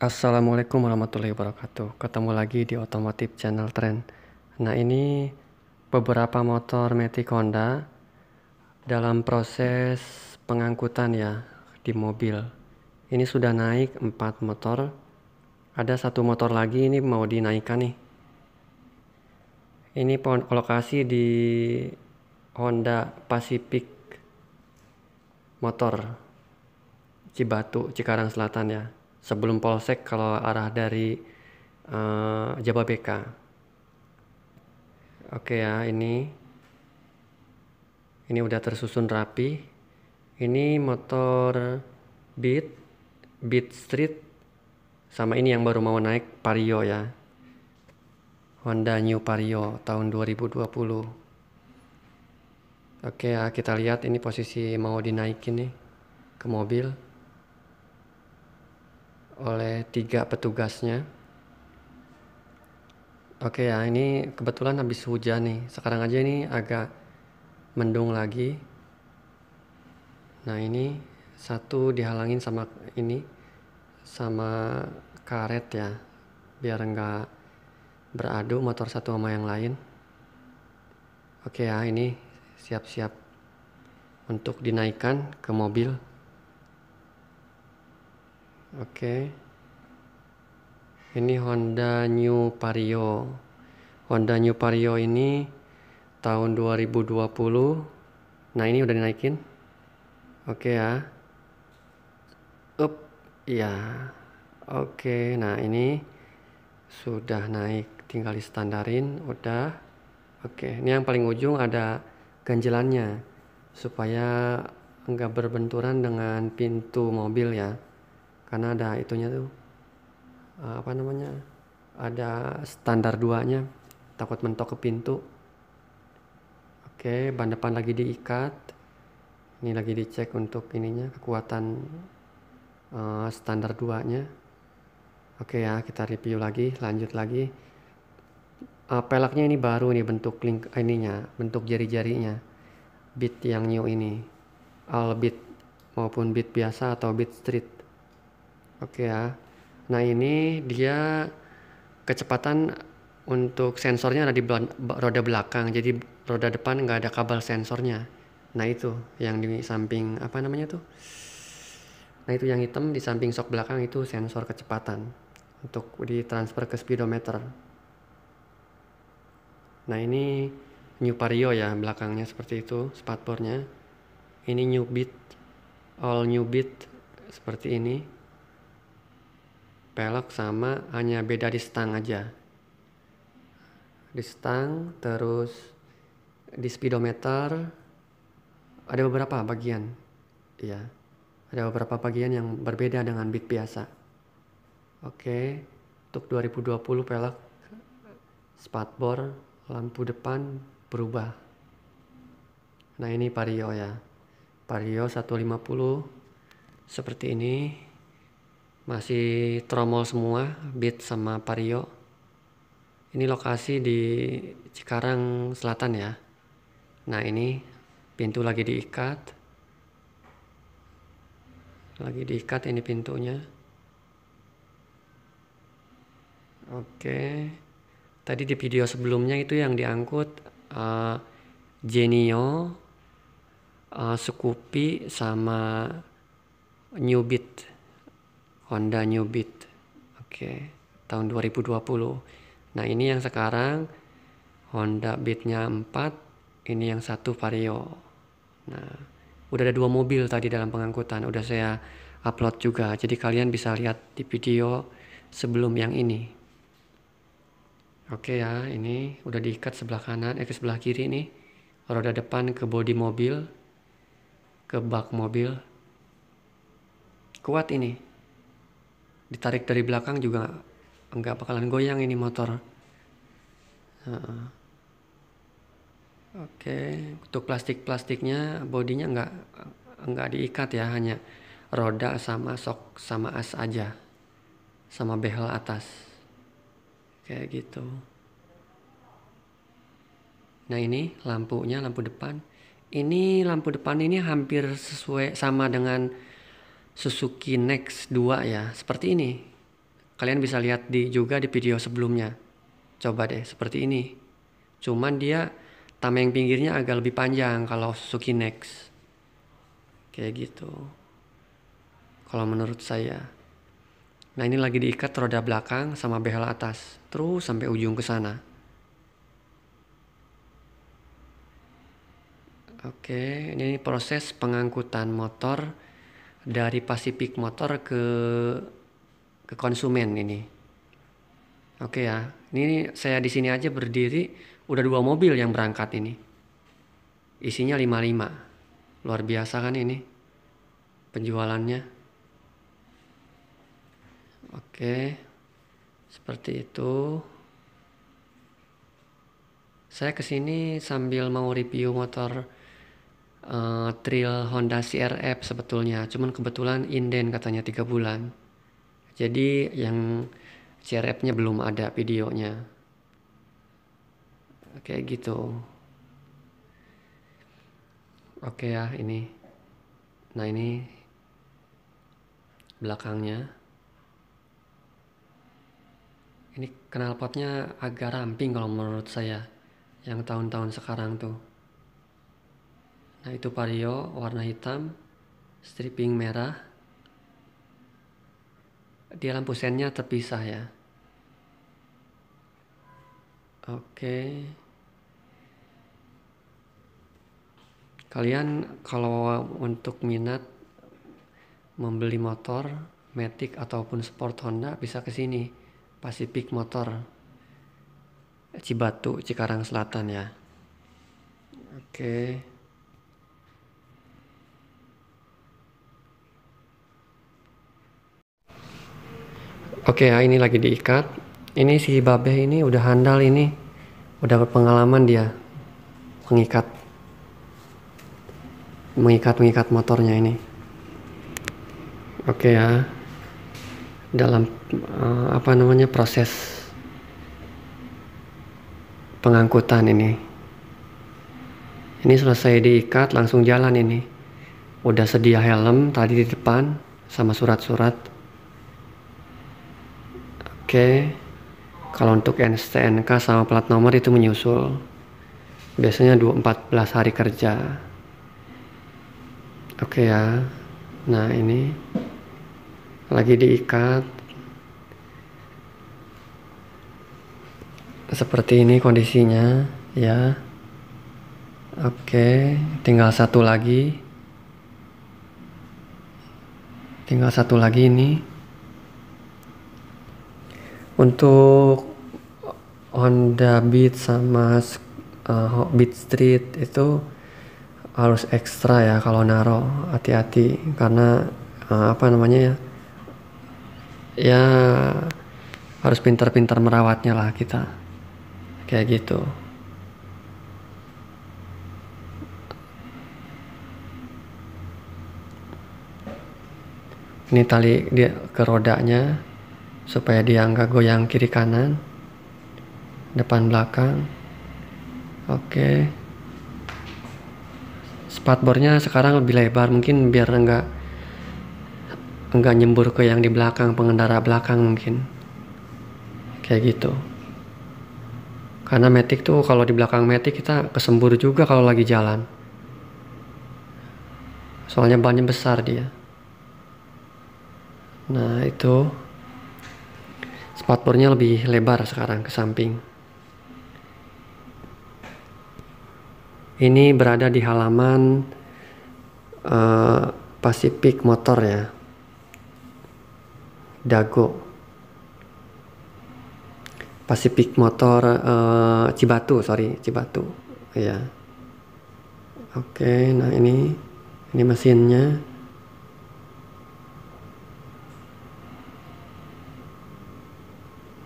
Assalamualaikum warahmatullahi wabarakatuh. Ketemu lagi di Otomotif Channel Trend. Nah, ini beberapa motor Matic Honda dalam proses pengangkutan ya di mobil. Ini sudah naik 4 motor. Ada satu motor lagi ini mau dinaikkan nih. Ini pohon lokasi di Honda Pacific Motor Cibatu, Cikarang Selatan ya sebelum polsek kalau arah dari uh, eh, Jababeka oke ya ini ini udah tersusun rapi ini motor Beat Beat Street sama ini yang baru mau naik Vario ya Honda New Vario tahun 2020 Oke ya, kita lihat ini posisi mau dinaikin nih ke mobil oleh tiga petugasnya. Oke ya, ini kebetulan habis hujan nih. Sekarang aja ini agak mendung lagi. Nah ini satu dihalangin sama ini sama karet ya, biar enggak beradu motor satu sama yang lain. Oke ya, ini siap-siap untuk dinaikkan ke mobil oke okay. ini Honda New Vario Honda New Vario ini tahun 2020 nah ini udah dinaikin oke okay ya up ya oke okay. nah ini sudah naik tinggal di standarin, udah oke okay. ini yang paling ujung ada ganjelannya supaya enggak berbenturan dengan pintu mobil ya karena ada itunya tuh eh, apa namanya ada standar duanya takut mentok ke pintu oke ban depan lagi diikat ini lagi dicek untuk ininya kekuatan uh, standar duanya oke ya kita review lagi lanjut lagi uh, eh, pelaknya ini baru nih bentuk link ininya bentuk jari-jarinya bit yang new ini all bit maupun bit biasa atau bit street Oke ya. Nah ini dia kecepatan untuk sensornya ada di roda belakang, jadi roda depan nggak ada kabel sensornya. Nah itu yang di samping apa namanya tuh? Nah itu yang hitam di samping sok belakang itu sensor kecepatan untuk di transfer ke speedometer. Nah ini New pario ya belakangnya seperti itu spatbornya. Ini New Beat, all New Beat seperti ini pelek sama hanya beda di stang aja di stang terus di speedometer ada beberapa bagian ya ada beberapa bagian yang berbeda dengan bit biasa oke untuk 2020 pelek spatbor lampu depan berubah nah ini vario ya vario 150 seperti ini masih tromol semua beat sama pario ini lokasi di Cikarang Selatan ya nah ini pintu lagi diikat lagi diikat ini pintunya oke tadi di video sebelumnya itu yang diangkut uh, eh, Genio uh, eh, Sukupi sama New Beat Honda New Beat oke okay. tahun 2020 nah ini yang sekarang Honda Beatnya 4 ini yang satu Vario nah udah ada dua mobil tadi dalam pengangkutan udah saya upload juga jadi kalian bisa lihat di video sebelum yang ini oke ya ini udah diikat sebelah kanan eh ke sebelah kiri nih roda depan ke bodi mobil ke bak mobil kuat ini ditarik dari belakang juga enggak bakalan goyang ini motor uh, oke okay. untuk plastik plastiknya bodinya enggak enggak diikat ya hanya roda sama sok sama as aja sama behel atas kayak gitu nah ini lampunya lampu depan ini lampu depan ini hampir sesuai sama dengan Suzuki Next 2 ya seperti ini kalian bisa lihat di juga di video sebelumnya coba deh seperti ini cuman dia tameng pinggirnya agak lebih panjang kalau Suzuki Next kayak gitu kalau menurut saya nah ini lagi diikat roda belakang sama behel atas terus sampai ujung ke sana Oke, ini proses pengangkutan motor dari Pacific Motor ke ke konsumen ini. Oke ya, ini saya di sini aja berdiri udah dua mobil yang berangkat ini. Isinya 55. Luar biasa kan ini penjualannya. Oke. Seperti itu. Saya kesini sambil mau review motor uh, eh, trail Honda CRF sebetulnya cuman kebetulan inden katanya tiga bulan jadi yang CRF-nya belum ada videonya kayak gitu oke ya ini nah ini belakangnya ini knalpotnya agak ramping kalau menurut saya yang tahun-tahun sekarang tuh Nah itu vario warna hitam, stripping merah. Dia lampu sennya terpisah ya. Oke. Kalian kalau untuk minat membeli motor Matic ataupun Sport Honda bisa ke sini Pacific Motor Cibatu Cikarang Selatan ya. Oke. Okay. Oke ya ini lagi diikat. Ini si Babe ini udah handal ini. Udah berpengalaman dia mengikat mengikat-mengikat motornya ini. Oke ya. Dalam uh, apa namanya proses pengangkutan ini. Ini selesai diikat langsung jalan ini. Udah sedia helm tadi di depan sama surat-surat. Oke, kalau untuk NSTNK sama plat nomor itu menyusul. Biasanya 14 hari kerja. Oke ya. Nah, ini lagi diikat. Seperti ini kondisinya ya. Oke, tinggal satu lagi. Tinggal satu lagi ini untuk Honda Beat sama uh, Beat Street itu harus ekstra ya kalau naro hati-hati karena uh, apa namanya ya ya harus pintar-pintar merawatnya lah kita kayak gitu ini tali dia ke rodanya supaya dia nggak goyang kiri kanan depan belakang oke okay. spatbornya sekarang lebih lebar mungkin biar nggak nggak nyembur ke yang di belakang pengendara belakang mungkin kayak gitu karena metik tuh kalau di belakang metik kita kesembur juga kalau lagi jalan soalnya bannya besar dia nah itu spatbornya lebih lebar sekarang ke samping ini berada di halaman uh, eh, Pacific Motor ya Dago Pacific Motor uh, Cibatu, sorry Cibatu, ya. Yeah. Oke, okay, nah ini ini mesinnya.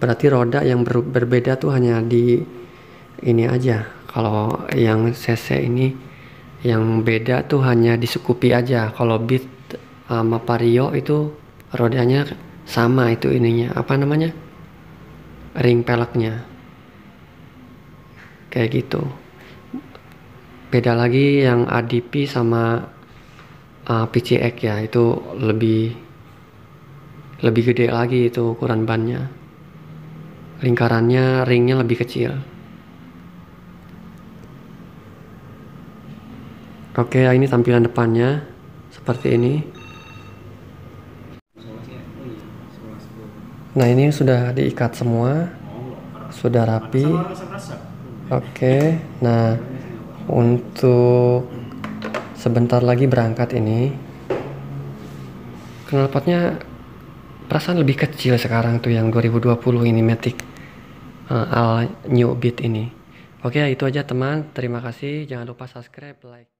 berarti roda yang ber, berbeda tuh hanya di ini aja kalau yang CC ini yang beda tuh hanya di Scoopy aja kalau Beat sama um, Vario itu rodanya sama itu ininya apa namanya ring peleknya kayak gitu beda lagi yang ADP sama uh, PCX ya itu lebih lebih gede lagi itu ukuran bannya lingkarannya ringnya lebih kecil oke ya, ini tampilan depannya seperti ini nah ini sudah diikat semua sudah rapi oke nah untuk sebentar lagi berangkat ini knalpotnya perasaan lebih kecil sekarang tuh yang 2020 ini Matic uh, al new beat ini. Oke, itu aja teman. Terima kasih. Jangan lupa subscribe, like.